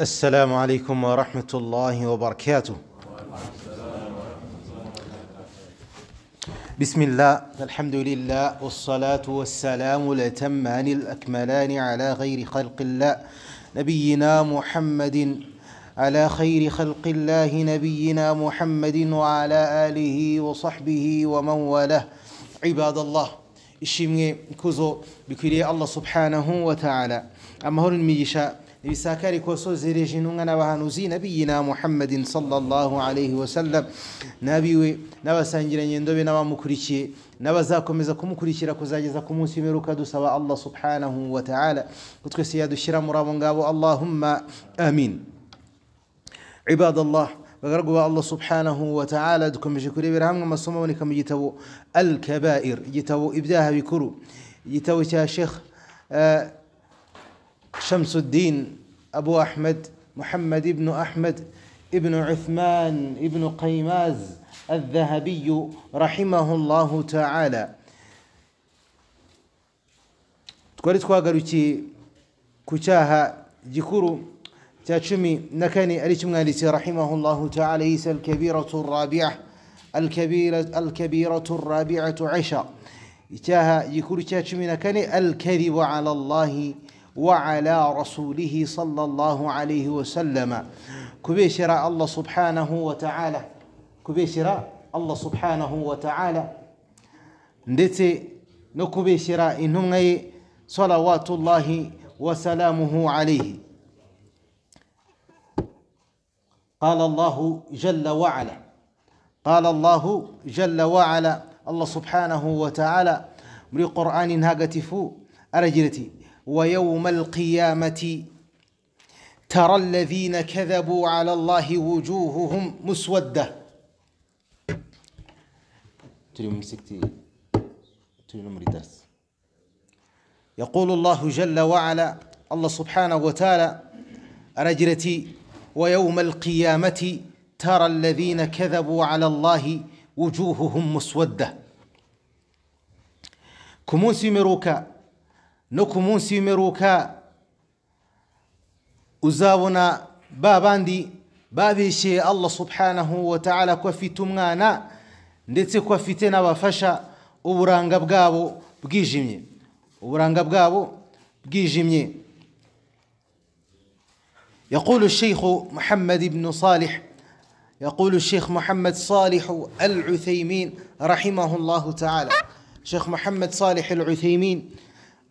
السلام عليكم ورحمة الله وبركاته بسم الله الحمد لله والصلاة والسلام الأتمان الأكملان على غير خلق الله نبينا محمد على خير خلق الله نبينا محمد وعلى آله وصحبه ومن والاه عباد الله ishimwe كوزو بكري الله سبحانه وتعالى أما amahoro n'imigisha نبي كوسو زيريجي نونغانا وهانوزي نبينا محمد صلى الله عليه وسلم نبي وي نبا سانجيران يندوبي نبا مكريشي نبا زاكم إذا كم مكريشي راكو زاجزا كموسي مروكادو سوا الله سبحانه وتعالى كتكو سيادو الشرام رابنغابو اللهم آمين عباد الله وغرقوا الله سبحانه وتعالى دكم جكوري برهام ما صمونا كم جتو الكبائر جتو إبداها بكرو جتو شيخ آه شمس الدين أبو أحمد محمد بن أحمد ابن عثمان ابن قيماز الذهبي رحمه الله تعالى twari twagarukiye ku cyaha gikuru cya cumi na kane ari kimwanditse rahimahullahu taala yise alkabiratu rabia alkabiratu rabiatu isha icyaha gikuru cya cumi na kane alkadhibu ala llahi وعلى رسوله صلى الله عليه وسلم كبيشرا الله سبحانه وتعالى كبيشرا الله سبحانه وتعالى ndetse no kubeshyera intumwa ye salawatullahi wasalamuhu قال الله جل وعلا قال الله جل وعلا الله سبحانه وتعالى من القرآن هاجتفو أرجلتي ويوم القيامة ترى الذين كذبوا على الله وجوههم مسودة يقول الله جل وعلا الله سبحانه وتعالى رجلتي ويوم القيامة ترى الذين كذبوا على الله وجوههم مسودة كموسي مروكا نكمونسي مروكا أزاونا باباندي baadhi she Allah subhanahu wa ta'ala kwafita umwana ndetse ko afite n'abafasha uburanga bwabo bwijimye uburanga bwabo bwijimye يقول الشيخ محمد بن صالح يقول الشيخ محمد صالح العثيمين رحمه الله تعالى شيخ محمد صالح العثيمين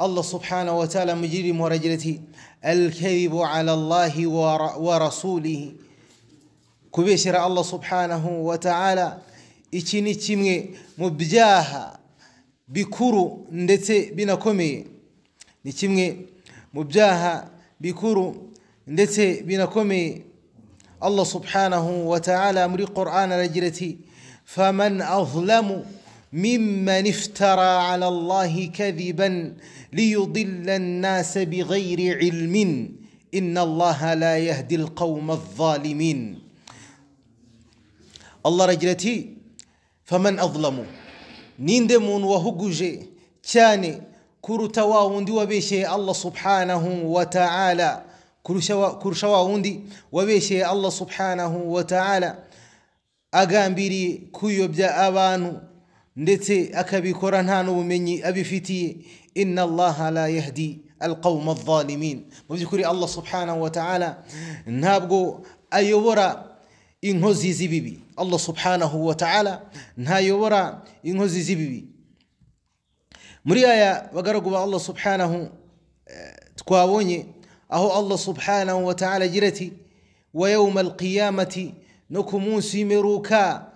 الله سبحانه وتعالى مجرم ورجلته الكذب على الله ورسوله kubeshyira allah subhanahu wataala iki ni kimwe mu byaha bikuru ndetse binakomeye ni kimwe mu byaha bikuru ndetse binakomeye allah subhanahu wataala muri quran aragira ati faman azlamu ممن افترى على الله كذبا ليضل الناس بغير علم ان الله لا يهدي القوم الظالمين الله رجلتي فمن اظلم نيندمون وهجوجي تاني كرو وندي وبيشي الله سبحانه وتعالى كرشوا وندي وبيشي الله سبحانه وتعالى اغامبيري كيوب ابدا ndetse akabikora nta n'ubumenyi abifitiye inna allaha la yahdi alqawma adh-dhalimin mu by'ukuri allah subhanahu wa ta'ala ntabwo ayobora inkozi z'ibibi allah subhanahu wa ta'ala ntayobora inkozi z'ibibi muri aya bagaragu ba allah subhanahu twabonye aho allah subhanahu wa ta'ala agira ati wa yawma alqiyamati no ku munsi w'imperuka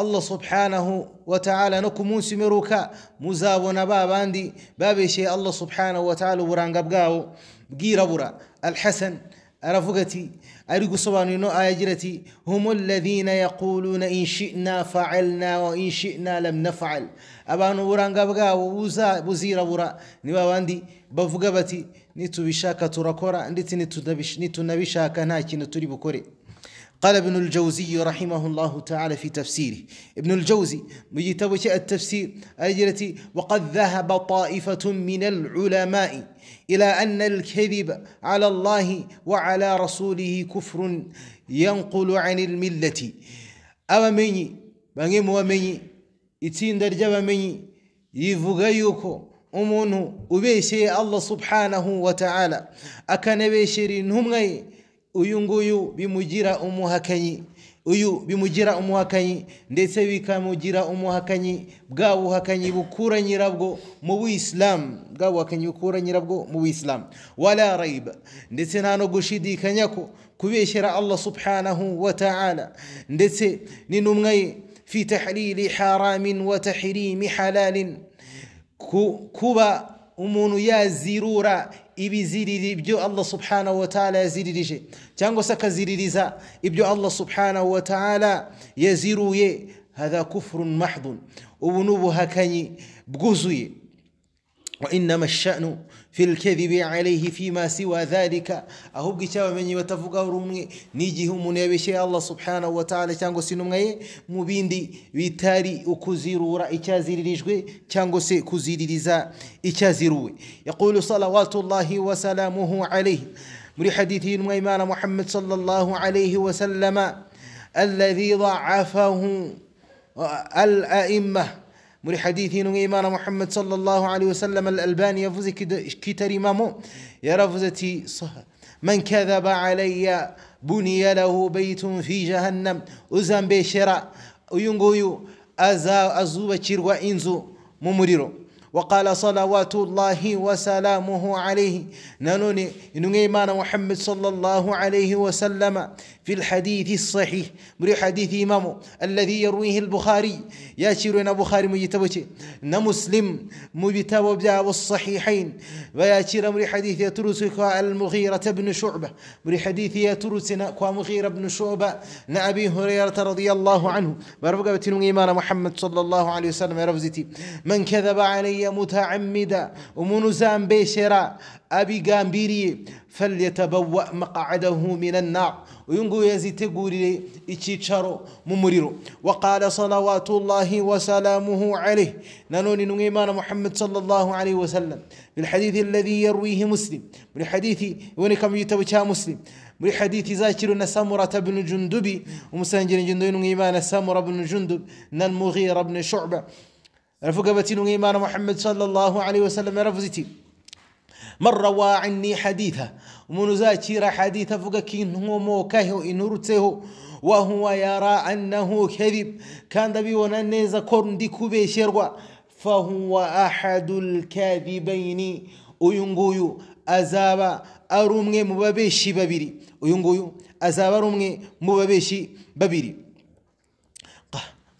الله سبحانه وتعالى نكو موسي مروكا مزاو نباب عندي بابي شيء الله سبحانه وتعالى وران قبقاو بقير برا الحسن أرفقتي أريق صباني نو آجرتي هم الذين يقولون إن شئنا فعلنا وإن شئنا لم نفعل أبانو وران قبقاو وزا برا نباب عندي بفقبتي نتو بشاكة ركورا نتو نبشاكة ناكي نتو ربكوري قال ابن الجوزي رحمه الله تعالى في تفسيره ابن الجوزي مجتوش التفسير أجلتي وقد ذهب طائفة من العلماء إلى أن الكذب على الله وعلى رسوله كفر ينقل عن الملة أما bamwe mu bamenyi يتين درجة yivuga yuko أمونه وبيشي الله سبحانه وتعالى أكان بيشيرين هم ye uyu nguyu bimugira umuhakanyi uyu bimugira umuhakanyi ndetse bikamugira umuhakanyi bwa buhakanyi bukura nyirabwo mu buyisilamu bwa buhakanyi bukura nyirabwo mu buyisilamu wala rayiba ndetse nta no gushidikanya ko kubeshyera allah subhanahu wa ta'ala ndetse n'intumwa ye fi tahriri haramin wa tahrimi halalin kuba umuntu yazirura ibiziriri ibyo allah subhanahu wataala yaziririje cyangwa se akaziririza ibyo allah subhanahu wataala yaziruye hadha kufurun mahdun ubu ni ubuhakanyi bwuzuye وإنما الشأن في الكذب عليه فيما سوى ذلك أهو كتاب من يتفق نيجي نيجيه من الله سبحانه وتعالى تانغو سينو مغي مبين دي ويتاري وكوزيرو ورا إتازيري ريشوي تانغو سي كوزيري ديزا يقول صلوات الله وسلامه عليه مري حديثه الميمان محمد صلى الله عليه وسلم الذي ضعفه الأئمة مري نو إيمان محمد صلى الله عليه وسلم الألباني يفوز كتري مامو يرفزتي صه من كذب علي بني له بيت في جهنم أزام بشرا وينغويو أزا أزوبة شروع وإنزو ممريرو وقال صلوات الله وسلامه عليه نانوني نغيمان محمد صلى الله عليه وسلم في الحديث الصحيح بري حديث إمام الذي يرويه البخاري يا شيرنا بخاري مسلم نمسلم بجا والصحيحين ويا شير بري حديث يترس المغيرة بن شعبة بري حديث يترسنا مغيرة بن شعبة نأبي هريرة رضي الله عنه بربقى بتنغيمان محمد صلى الله عليه وسلم يا رفزتي من كذب عليه الرمانية متعمدا ومنزام بيشرا أبي قامبيري فليتبوأ مقعده من النار وينقو يزي تقولي تشارو ممريرو وقال صلوات الله وسلامه عليه نانوني نغيمان محمد صلى الله عليه وسلم من الحديث الذي يرويه مسلم من بالحديث ونكم يتوشى مسلم من hadithi زاكر samurata بن جندبي ومسانجر ingendo y'umwimana سامرة بن جندب na lmughira bnu shuba رفقبتين إيمان محمد صلى الله عليه وسلم رفزتي من روى عني حديثه ومن ذاكر حديثه فقكين هو موكه إن وهو يرى أنه كذب كان دبي وننيز كورن دي كوبي شروا فهو أحد الكاذبين وينقويو أزابا أرومي مبابيشي بابيري وينقويو أزابا رومي مبابيشي بابيري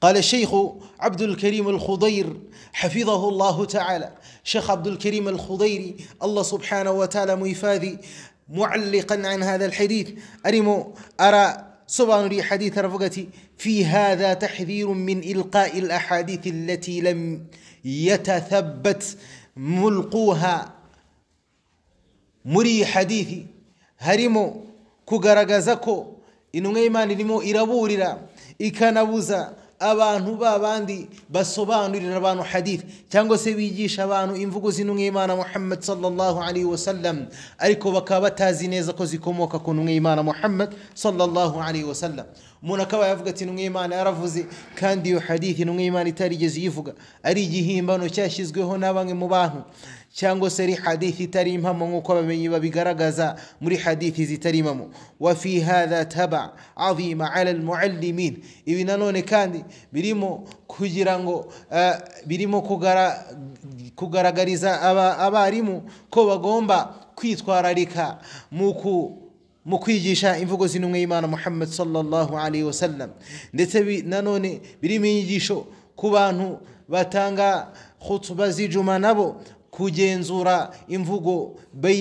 قال الشيخ عبد الكريم الخضير حفظه الله تعالى شيخ عبد الكريم الخضيري الله سبحانه وتعالى ميفاذي معلقا عن هذا الحديث أرم أرى سبحان لي حديث رفقتي في هذا تحذير من إلقاء الأحاديث التي لم يتثبت ملقوها مري حديثي harimo kugaragaza إنو غيمان y'imana irimo iraburira ikanabuza abantu babandi basobanurira abantu hadith cyangwa se bigisha abantu imvugo z'intumwimana muhammad sallallahu alaihi wasallam ariko bakaba batazi neza ko zikomoka ku ntumwimana muhammad sallallahu alaihi wasallam umuntu akaba yavuga ati ntumwimana yaravuze kandi iyo hadith ntumwimana itarigeze yivuga ari igihimbano cyashyizweho na bamwe mu bantu cyangwa se ari hadithi itari impamo nk'uko abamenyi babigaragaza muri hadithi zitari impamo wa fi taba azima ala almuallimin ibi nanone kandi birimo kugira ngo eh, birimo kugaragariza abarimu ko bagomba kwitwararika mu ku mu kwigisha imvugo z'intumwe y'imana muhammad sallallahu alayhi wa sallam ndetse nanone birimo inyigisho ku bantu batanga khutuba nabo kugenzura imvugo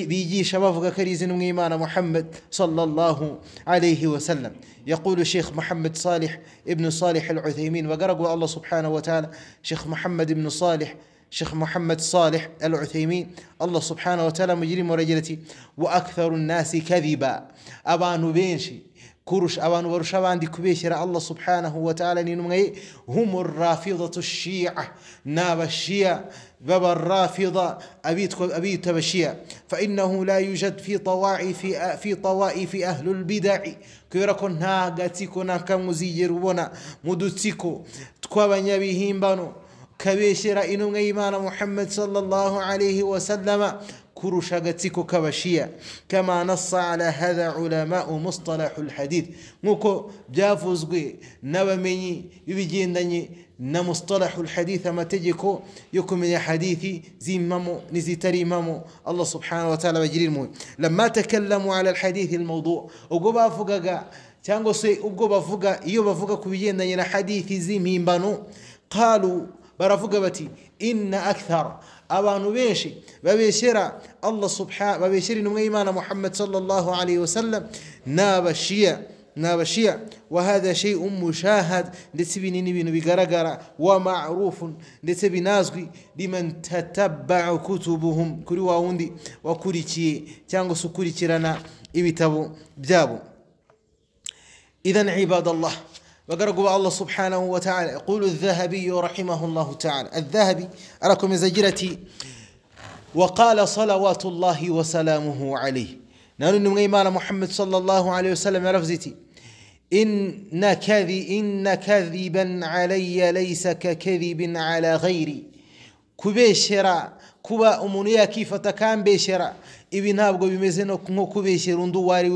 bigisha bavuga ko ari izina mw'imana muhammad sallallahu alayhi wa sallam يقول الشيخ محمد صالح ابن صالح العثيمين وقرأ الله سبحانه وتعالى شيخ محمد بن صالح شيخ محمد صالح العثيمين الله سبحانه وتعالى مجري مرجلتي وأكثر الناس كذبا أبانو بينشي كرش أبانو برش أبان دي كبيشرة الله سبحانه وتعالى هم الرافضة الشيعة ناب الشيعة باب الرافضة أبيت أبي تبشيع فإنه لا يوجد في طوائف في طوائف أهل البدع كيركن ها غاتيكونا كمزيرونا مدوتيكو تكوابا يبيهين بانو كبيشرا إنو إيمان محمد صلى الله عليه وسلم kurushagatiko k'abashiya kama nassa ala hadha ulamau mustalahu lhadith nk'uko byavuzwe n'abamenyi b'ibigendanye na mustalahu lhadith amategeko yo kumenya hadithi z'impamo n'izitari impamo allah subhanahu wataala bagira impuhwe lama takallamu ala lhadithi lmawdu ubwo bavugaga cyangwa se ubwo bavuga iyo bavuga ku bigendanye na hadithi z'impimbano qalu baravuga bati inna akthara abantu benshi babeshyera allah subhana babeshyera intumwa y'imana muhammad sallallahu alayhi wasallam ni abashiya wahada shay'un mushahad ndetse ibi ni ibintu bigaragara wa ma'rufun ndetse binazwi liman tatabba'u kutubuhum kuri wa wundi wakurikiye cyangwa se ukurikirana ibitabo byabo idhan ibadallah وقرقوا الله سبحانه وتعالى يقول الذهبي رحمه الله تعالى الذهبي أراكم زجرتي وقال صلوات الله وسلامه عليه نحن من إيمان محمد صلى الله عليه وسلم رفزتي إن كذب إن كذبا علي ليس ككذب على غيري كبشرا kuba umuntu كيف تكان ibintu إبن bimeze nko kubeshera undi uwo ari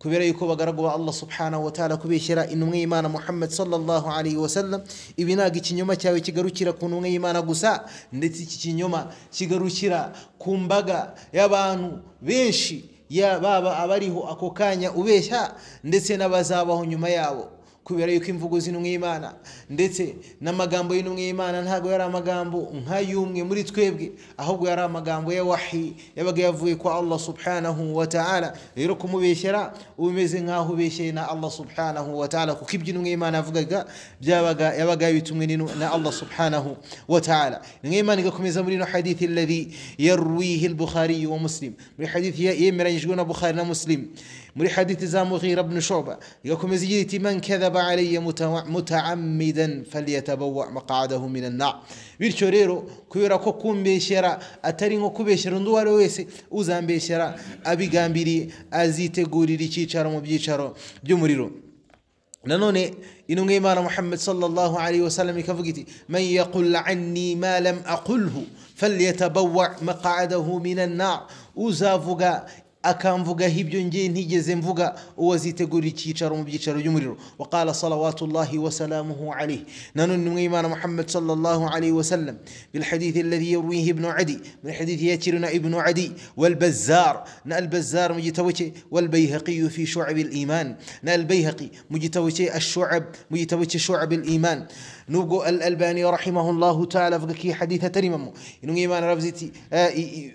kubera yuko bagaragu ba allah subhanahu wa ta'ala kubeshyira intumwa y'imana muhammad sallallahu alayhi wa sallam ibi ntabwo ikinyoma cyawe kigarukira ku ntumwa y'imana gusa ndetse iki kinyoma kigarukira ku mbaga y'abantu benshi baba abariho ako kanya ubeshya ndetse n'abazabaho nyuma yabo kubera yuko imvugo z'intumwimana ndetse n'amagambo y'intumwimana ntabwo yari amagambo nk'ay'umwe muri twebwe ahubwo yari amagambo ya wahi yabaga yavuye kwa allah subhanahu wa ta'ala rero kumubeshyera umeze nk'aho ubeshyeye na allah subhanahu wa ta'ala kuko ibyo intumwimana yavugaga byabaga yabaga yabitumwe na allah subhanahu wa ta'ala intumwimana igakomeza muri ino hadithi alladhi yarwihi al-bukhari wa muslim muri hadithi yemeranyijwe na bukhari na muslim من حديث زامغير بن شعبة يقول مزيدتي من كذب علي متعمدا فليتبوأ مقعده من النار bityo rero kubera ko kumbeshyera atari nko kubeshyera undi uwo ari we wese uzambeshyera abigambiriye azitegurira icyicaro mu byicaro by'umuriro nanone intumwa y'imana muhammad sallallahu alaihi wasallam ikavuga iti man yaqul anni ma lam aqulhu falyatabawa maqadahu minan nar uzavuga akamvuga hibyo ngiye ntigeze mvuga uwo azitegurira icyicaro mu byicaro by'umuriro wakala salawatullahi salamuhu alayhi nanu nimwe imana muhammad sallallahu alayhi wa sallam bil hadith alladhi ibn adi min hadith yatiruna ibn adi wal bazzar na al bazzar ابن wal bayhaqi fi shu'ab al iman na al bayhaqi نا al shu'ab الشعب shu'ab al iman نوغو الالباني رحمه الله تعالى فكي حديثة تريمم انو ايمان رفزتي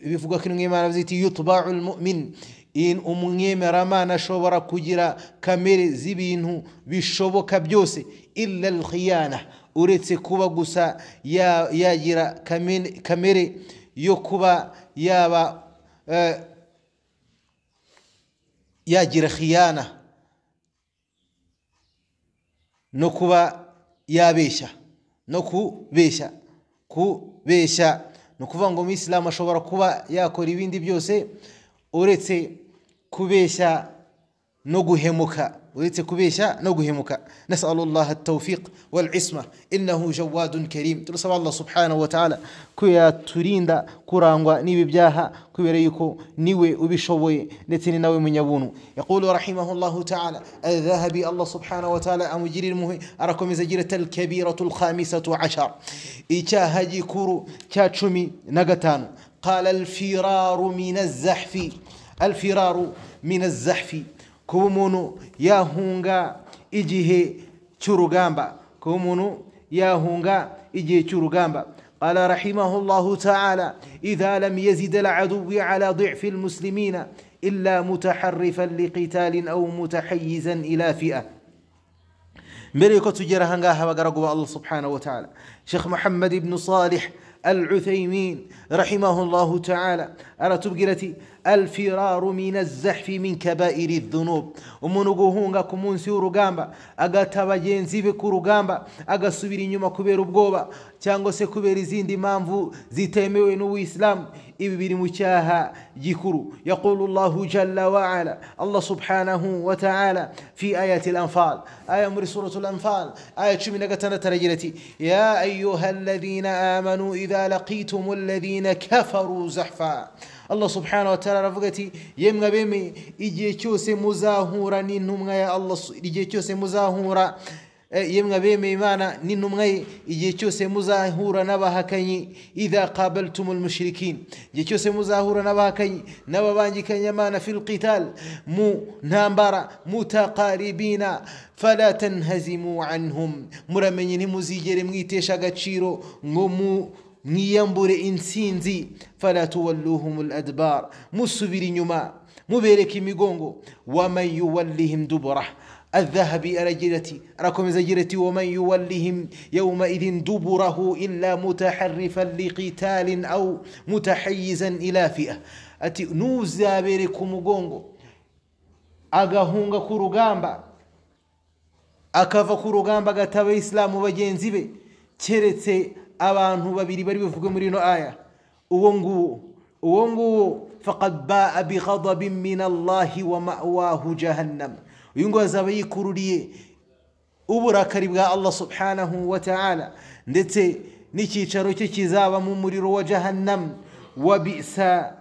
بفوكا آه، انو ايمان رفزتي يطبع المؤمن إن أمونيما رمانا شوبرا كوجيرا كامير زيبينو بشوبو كابيوسي إلا الخيانة أريد كوبا غوسا يا يا جيرا كامين كامير يوكوبا يا با آه، يا جيرا خيانة نوكوبا yabeshya no kubeshya kubeshya ni ukuvuga ngo umuyisilamu ashobora kuba yakora ibindi byose uretse kubeshya نجهمك وليت نجهمك نسأل الله التوفيق والعصمة إنه جواد كريم ترى الله سبحانه وتعالى كويا ترين دا قران ونيب بجاها كويا ريكو نيوي وبشوي نتني نوي من يبونو يقول رحمه الله تعالى الذهبي الله سبحانه وتعالى أمجري المهي أراكم زجيرة الكبيرة الخامسة عشر إيشا إيشاهجي كورو تشاتشمي نغتان قال الفرار من الزحف الفرار من الزحف kuba umuntu yahunga igihe cy'urugamba kuba umuntu yahunga igihe cy'urugamba قال رحمه الله تعالى إذا لم يزد العدو على ضعف المسلمين إلا متحرفا لقتال أو متحيزا إلى فئة مريكو تجير هنغاها وقرقوا الله سبحانه وتعالى شيخ محمد بن صالح العثيمين رحمه الله تعالى أرى تبقرتي الفرار من الزحف من كبائر الذنوب ومنوغوهونغا كمونسي ورغامبا اغا تواجينزي بكورغامبا اغا سوبرين يوما كبير وبغوبا تانغو سكبير زين دي مانفو زي تيميو نو اسلام ابن مشاها جكرو يقول الله جل وعلا الله سبحانه وتعالى في آيات الأنفال آية مر سورة الأنفال آية شمي نقتنا ترجلتي يا أيها الذين آمنوا إذا لقيتم الذين كفروا زحفا allah subhanahu wa ta'ala aravuga ati yemwe abeme igihe cyose muzahura n'intumwa ya allah igihe cyose muzahura yemwe abemeye imana n'intumwa ye igihe cyose muzahura n'abahakanyi idha qabaltum almushrikin igihe cyose muzahura n'abahakanyi n'ababangikanyamana fil qital mu ntambara mutaqaribina fala tanhazimu anhum muramenye ntimuzigere mwitesha agaciro ngo mu mwiyambure intsinzi falatuwalluhum aladbar musubira inyuma mubereka imigongo waman yuwallihim dubura الذهبي أرجلتي أراكم زجرتي ومن يولهم يومئذ دبره إلا متحرفا لقتال أو متحيزا إلى فئة أتي نوزا بيركم غونغو أغاهونغا كوروغامبا أكافا كوروغامبا غتاب إسلام وجنزبه تشرتي abantu babiri bari bivuge muri ino aya uwo nguwo uwo nguwo faqad baa bighadabin min allah wa ma'wahu jahannam uyu nguwo azaba yikururiye uburakari bwa allah subhanahu wa ta'ala ndetse n'icyicaro cye kizaba mu muriro wa jahannam wa bisa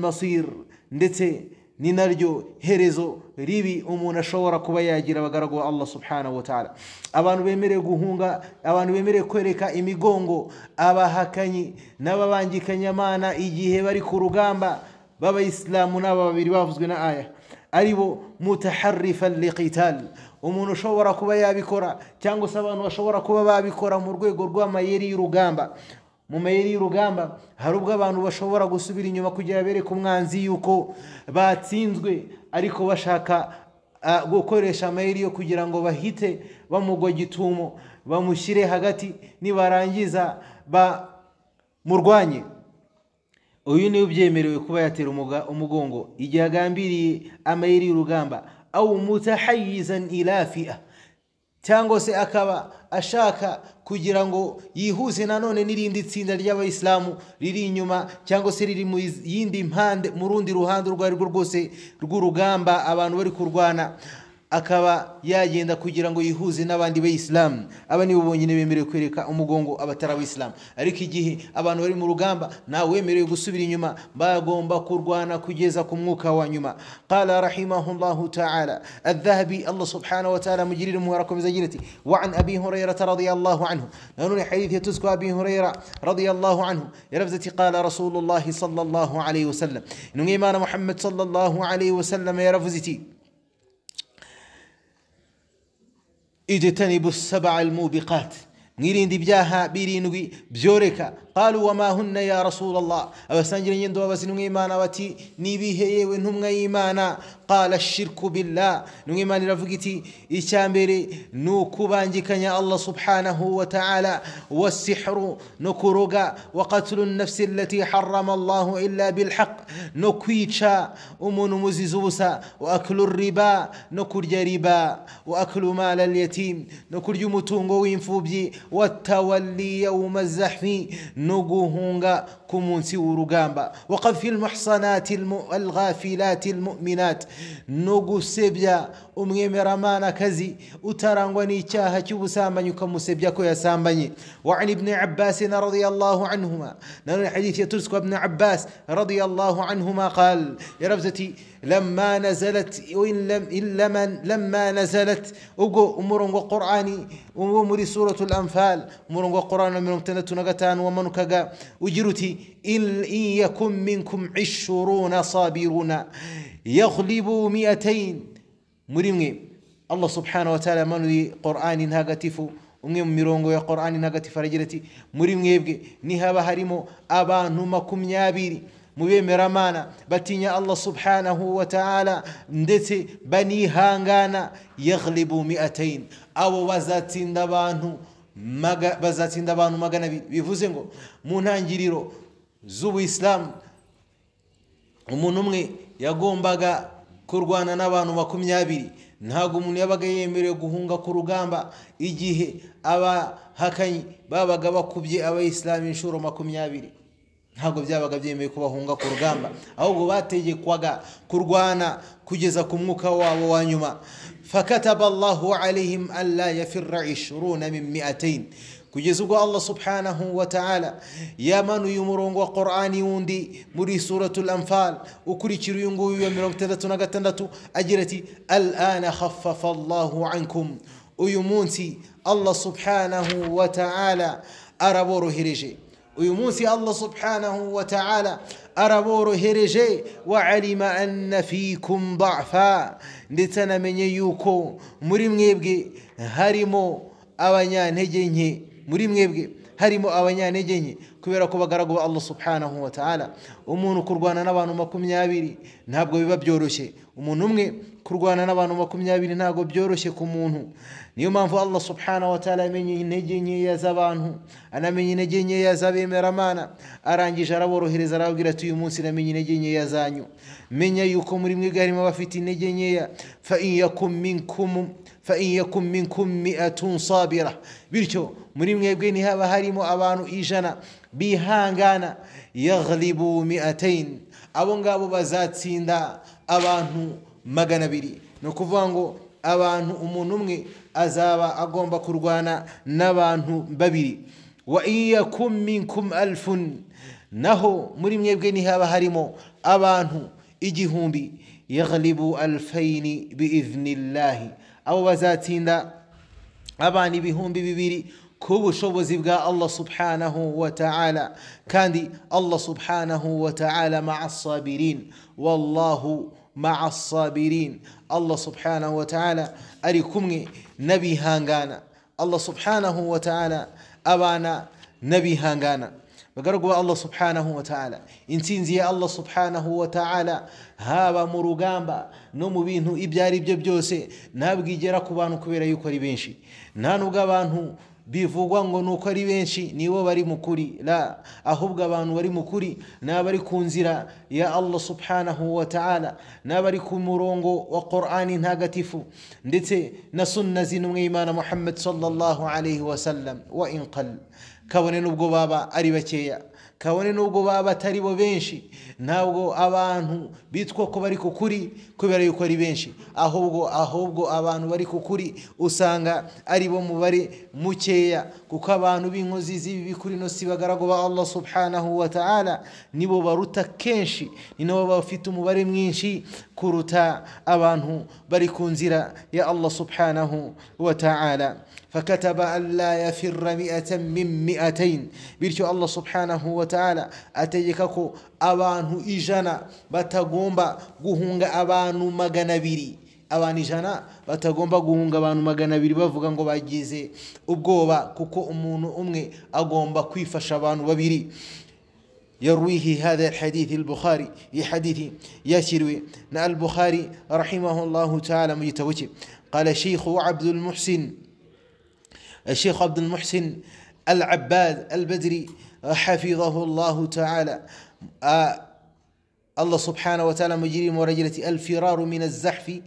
masir ndetse ni naryo herezo ribi umuntu ashobora kuba yagira abagaragu wa allah subhanahu wa ta'ala abantu bemerewe guhunga abantu bemerewe kwereka imigongo abahakanyi n'ababangikanyamana igihe bari ku rugamba b'abayisilamu n'aba babiri bavuzwe na aya ari bo mutaharrifa liqital umuntu ushobora kuba yabikora cyangwa se abantu bashobora kuba babikora mu rwego rw'amayeri y'urugamba mu mayeri y'urugamba hari ubwo abantu bashobora gusubira inyuma kugira bereke umwanzi yuko batsinzwe ariko bashaka gukoresha amayeri yo kugira ngo bahite bamugwa gitumo bamushyire hagati nibarangiza bamurwanye uyu niwe ubyemerewe kuba yatera umugongo igihe agambiriye amayeri y'urugamba awumuta hayizan fiya cyangwa se akaba ashaka kugira ngo yihuze nanone n'irindi tsinda ry'abayisilamu riri inyuma cyangwa se riri mu yindi mpande mu rundi ruhande urwo ari rwo rwose rw'urugamba abantu bari kurwana akaba yagenda kugira ngo yihuze n'abandi b'isilamu aba ni bonyine nibemereye kwereka umugongo abatari Islam ariko igihe abantu bari mu rugamba na wemereye gusubira inyuma bagomba kurwana kugeza ku mwuka wa nyuma qala rahimahullahu ta'ala adh-dhahabi allah subhanahu wa ta'ala mugirira umuhoro akomeza agira wa an abi hurayra radiyallahu anhu nanone hadithi yatuzwa abi huraira radiyallahu anhu yaravuze qala rasulullah sallallahu alayhi sallam inu imana muhammad sallallahu alayhi wa sallam iti اجتنبوا السبع الموبقات نيرين دي بجاها بيرينوغي بجوريكا قالوا وما هن يا رسول الله أبسنجر يندو أبسنون إيمانا وتي نبيه يوينهم إيمانا قال الشرك بالله نغيمان رفقتي إشامبري نوكوبانجيكنيا الله سبحانه وتعالى والسحر نكروغا وقتل النفس التي حرم الله إلا بالحق نكويتشا أمون مزيزوسا وأكل الربا نكرج ربا وأكل مال اليتيم نكرج متونغو وينفوبجي والتولي يوم الزحف no guhunga كومونسي وقد في المحصنات الم... الغافلات المؤمنات نوغو سيبيا nogusebya umwemeramana kazi utarangwa n'icyaha cy'ubusambanyi سيبيا كويا سامبني وعن ابن عباس رضي الله عنهما نرى حديث يترسك ابن عباس رضي الله عنهما قال يا رفزتي لما نزلت وإن لم إلا من لما نزلت أجو أمور وقرآني أمور سورة الأنفال أمور وقرآن من تنتنا قتان ومن كجا وجرتي إن يكن منكم عشرون صابرون يغلبوا مئتين مريم الله سبحانه وتعالى من قرآن هاغتفو umwe mu mirongo ya Qur'ani ntagatifu aragira ati muri mwebwe nihaba harimo abantu makumyabiri mubemeramana batinya Allah subhanahu wa ta'ala ndetse banihangana yaghlibu mi'atayn abo bazatsinda abantu bazatsinda abantu magana abiri bivuze ngo mu ntangiriro z'ubuyisilamu umuntu umwe yagombaga kurwana n'abantu makumyabiri ntabwo umuntu yabaga yemerewe guhunga ku rugamba igihe abahakanyi babaga bakubye abayisilamu inshuro makumyabiri ntabwo byabaga byemewe kubahunga ku rugamba ahubwo bategekwaga kurwana kugeza ku mwuka wabo wa nyuma fakataba allahu alihim alla yafirra ishuruna min mi'atayn كجزوغو الله سبحانه وتعالى يامانو يمرونغو قرآن يوندي مري سورة الأنفال وكري تشريونغو يوامرونغ تدتو نغتندتو أجرتي الآن خفف الله عنكم ويمونسي الله سبحانه وتعالى أرابورو هيريجي ويمونسي الله سبحانه وتعالى أرابورو هيريجي وعلم أن فيكم ضعفا نتنا من يوكو مريم يبقي هاريمو أبانيان هجيني muri mwebwe harimo abanyantege nke kubera ko bagaragu Allah subhanahu wa ta'ala umuntu kurwana n'abantu makumyabiri ntabwo biba byoroshye umuntu umwe kurwana n'abantu makumyabiri ntabwo byoroshye ku muntu niyo mpamvu Allah subhanahu wa ta'ala amenye intege nkeya z'abantu anamenye intege nkeya z'abemeramana arangije araborohereza arababwira ati uyu munsi namenye intege nkeya zanyu menya yuko muri mwebwe harimo abafite intege nkeya fa in yakum minkum فإن يكن منكم مئة صابرة بيرتو من يبقين هذا هاري أبانو إيجانا بيهان غانا مئتين أبون غابو بزات سين أبانو مغانا بيري نكوفوانغو أبانو أمونومي أزابا أغوان بكرغانا نبانو ببيري وإن يكن منكم ألف نهو من يبقين هذا هاري مو أبانو إجيهومبي يغلبوا ألفين بإذن الله abo bazatsinda abana ibihumbi bibiri kubushobozi bwa Allah subhanahu wa ta'ala kandi Allah subhanahu wa ta'ala ma'a sabirin wallahu ma'a sabirin Allah subhanahu wa ta'ala ari kumwe nabihangana Allah subhanahu wa ta'ala abana nabihangana بقرقوا الله سبحانه وتعالى insinziye allah subhanahu wataala haba mu rugamba no mu bintu ibyo ari byo byose ntabwigera ku bantu kubera yuko ari benshi nta nubwo abantu bivugwa ngo ni uko ari benshi nibo bari mu kuri la ahubwo abantu bari mu kuri ni abari ku nzira ya allah subhanahu wa ta'ala ni abari ku murongo wa qur'ani ntagatifu ndetse na sunna z'intumwe y'imana muhammad sallallahu alayhi wa sallam wa inqal kabone n'ubwo baba ari bakeya kabone n'ubwo baba atari bo benshi ntabwo abantu bitwa ko bari ku kuri kubera yuko ari benshi ahubwo ahubwo abantu bari ku usanga ari bo mubare mukeya kuko abantu b'inkozi z'ibibi kuri ino si bagaragu ba allah subhanahu wa ta'ala nibo baruta kenshi ni nabo bafite umubare mwinshi kuruta abantu bari ku nzira ya allah subhanahu wa ta'ala فكتب ألا يفر مئة من مئتين بيرتو الله سبحانه وتعالى أتيككو أبان abantu ijana batagomba guhunga abantu magana abiri abantu ijana batagomba guhunga abantu magana abiri bavuga ngo bagize ubwoba kuko umuntu umwe agomba kwifasha abantu babiri يرويه هذا الحديث البخاري لحديث ياسروي نا البخاري رحمه الله تعالى مجتوجه قال شيخ عبد المحسن الشيخ عبد المحسن العباد البدري حفظه الله تعالى آه الله سبحانه وتعالى مجري مرجلة الفرار من الزحف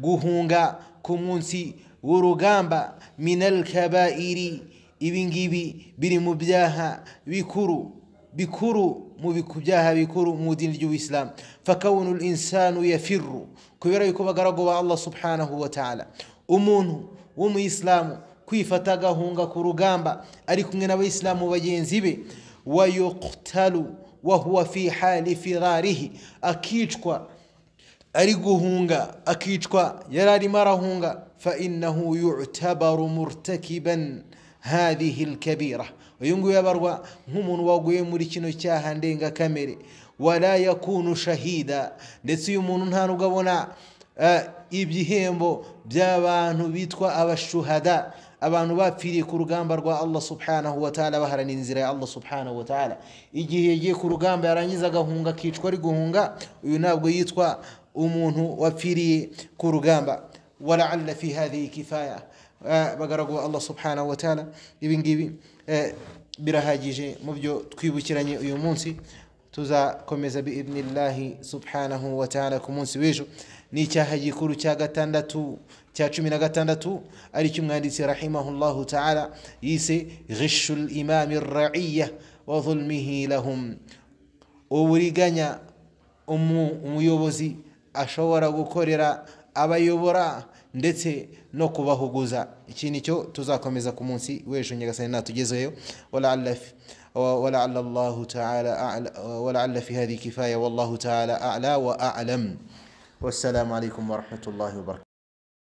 guhunga ku munsi w'urugamba minal kaba'iri ibingibi biri mu byaha bikuru bikuru mu byaha bikuru mu dini ry'ubisilamu fakawunu linsanu yafiru kubera yuko bagaragu ba allah subhanahu wataala umuntu w'umuyisilamu kwifata agahunga ku rugamba ari kumwe n'abayisilamu bagenzi be wayuktalu وهو في حال فراره أكيتكوا أريقهونغا أكيتكوا يراري مرهونغا فإنه يعتبر مرتكبا هذه الكبيرة وينغو يبروا هم وغوي مريكينو شاهان دينغا كاميري ولا يكون شهيدا لتسيو منهانو غونا ibihembo by'abantu bitwa abashuhada abantu bapfiriye ku rugamba rwa allah subhanahu wa ta'ala baharanira inzira ya allah subhanahu wa ta'ala igihe yagiye ku rugamba yarangiza agahunga akicwa ari guhunga uyu ntabwo yitwa umuntu wapfiriye ku rugamba walaalla fi hadhihi kifaya eh, bagaragu ba allah subhanahu wa ta'ala ibi ngibi eh, birahagije mu byo twibukiranye uyu munsi tuzakomeza biibnillahi subhanahu wa ta'ala ku munsi w'ejo ni icyaha gikuru cya gatandatu cya cumi na gatandatu ari cyo umwanditsi rahimahullahu taala yise ghishu limami raiya wa dhulmihi lahum uburiganya umuyobozi ashobora gukorera abayobora ndetse no kubahuguza iki ni cyo tuzakomeza ku munsi w'ejo nyagasani natugezeyo ولعل الله تعالى أعلى ولعل في هذه كفاية والله تعالى أعلى وأعلم والسلام عليكم ورحمة الله وبركاته